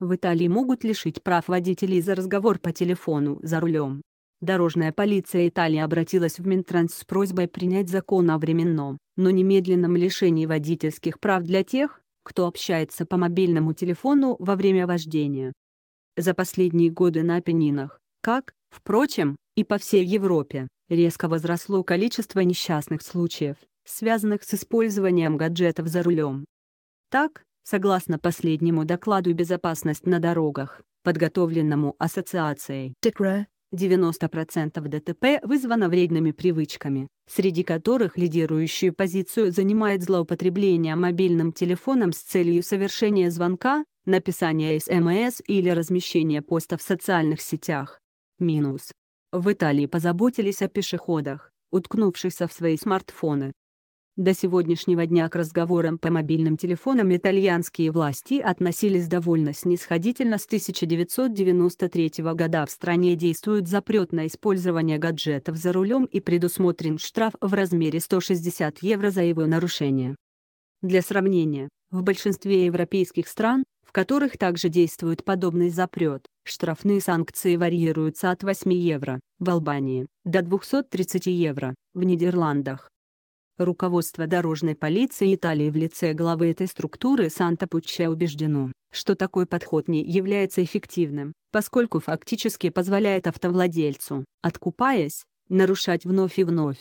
В Италии могут лишить прав водителей за разговор по телефону, за рулем. Дорожная полиция Италии обратилась в Минтранс с просьбой принять закон о временном, но немедленном лишении водительских прав для тех, кто общается по мобильному телефону во время вождения. За последние годы на Апеннинах, как, впрочем, и по всей Европе, резко возросло количество несчастных случаев, связанных с использованием гаджетов за рулем. Так, Согласно последнему докладу «Безопасность на дорогах», подготовленному Ассоциацией ТКР, 90% ДТП вызвано вредными привычками, среди которых лидирующую позицию занимает злоупотребление мобильным телефоном с целью совершения звонка, написания СМС или размещения поста в социальных сетях. Минус. В Италии позаботились о пешеходах, уткнувшихся в свои смартфоны. До сегодняшнего дня к разговорам по мобильным телефонам итальянские власти относились довольно снисходительно с 1993 года в стране действует запрет на использование гаджетов за рулем и предусмотрен штраф в размере 160 евро за его нарушение. Для сравнения, в большинстве европейских стран, в которых также действует подобный запрет, штрафные санкции варьируются от 8 евро, в Албании, до 230 евро, в Нидерландах, Руководство дорожной полиции Италии в лице главы этой структуры Санта Пучча убеждено, что такой подход не является эффективным, поскольку фактически позволяет автовладельцу, откупаясь, нарушать вновь и вновь.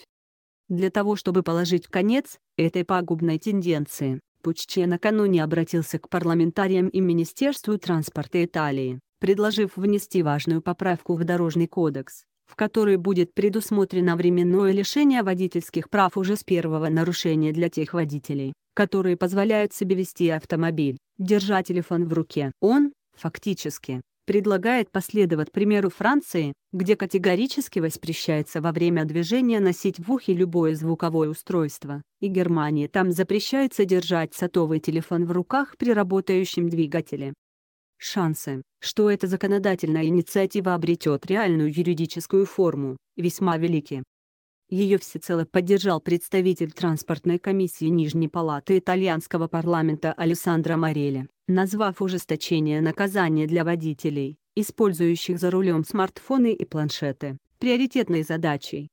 Для того чтобы положить конец этой пагубной тенденции, Пучче накануне обратился к парламентариям и Министерству транспорта Италии, предложив внести важную поправку в Дорожный кодекс, в которой будет предусмотрено временное лишение водительских прав уже с первого нарушения для тех водителей, которые позволяют себе вести автомобиль, держа телефон в руке. Он, фактически, предлагает последовать примеру Франции, где категорически воспрещается во время движения носить в ухе любое звуковое устройство, и Германии там запрещается держать сотовый телефон в руках при работающем двигателе. Шансы, что эта законодательная инициатива обретет реальную юридическую форму, весьма велики. Ее всецело поддержал представитель транспортной комиссии Нижней палаты итальянского парламента Алессандро Морелли, назвав ужесточение наказания для водителей, использующих за рулем смартфоны и планшеты, приоритетной задачей.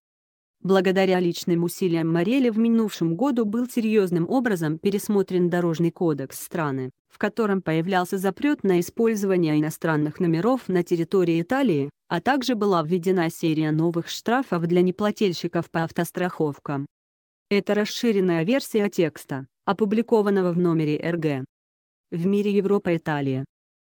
Благодаря личным усилиям Морели в минувшем году был серьезным образом пересмотрен Дорожный кодекс страны, в котором появлялся запрет на использование иностранных номеров на территории Италии, а также была введена серия новых штрафов для неплательщиков по автостраховкам. Это расширенная версия текста, опубликованного в номере РГ. В мире Европа-Италия